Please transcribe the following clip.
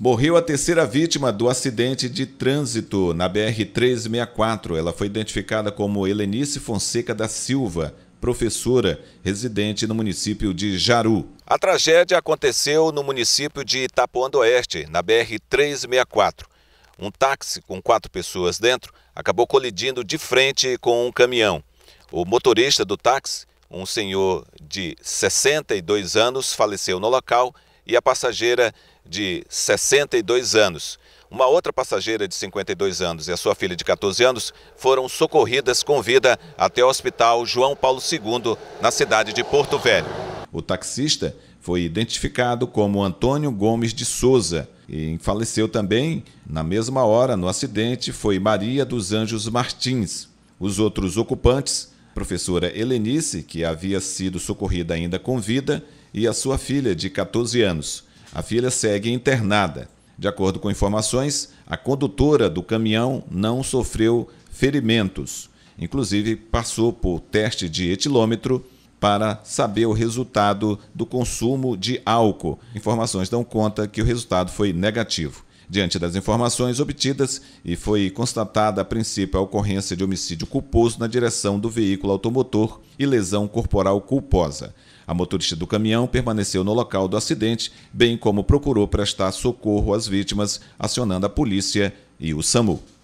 Morreu a terceira vítima do acidente de trânsito na BR-364. Ela foi identificada como Helenice Fonseca da Silva, professora residente no município de Jaru. A tragédia aconteceu no município de Itapuã do Oeste, na BR-364. Um táxi com quatro pessoas dentro acabou colidindo de frente com um caminhão. O motorista do táxi, um senhor de 62 anos, faleceu no local e a passageira de 62 anos. Uma outra passageira de 52 anos e a sua filha de 14 anos foram socorridas com vida até o Hospital João Paulo II, na cidade de Porto Velho. O taxista foi identificado como Antônio Gomes de Souza. E faleceu também, na mesma hora, no acidente, foi Maria dos Anjos Martins. Os outros ocupantes professora Helenice, que havia sido socorrida ainda com vida, e a sua filha, de 14 anos. A filha segue internada. De acordo com informações, a condutora do caminhão não sofreu ferimentos. Inclusive, passou por teste de etilômetro para saber o resultado do consumo de álcool. Informações dão conta que o resultado foi negativo. Diante das informações obtidas e foi constatada a princípio a ocorrência de homicídio culposo na direção do veículo automotor e lesão corporal culposa. A motorista do caminhão permaneceu no local do acidente, bem como procurou prestar socorro às vítimas, acionando a polícia e o SAMU.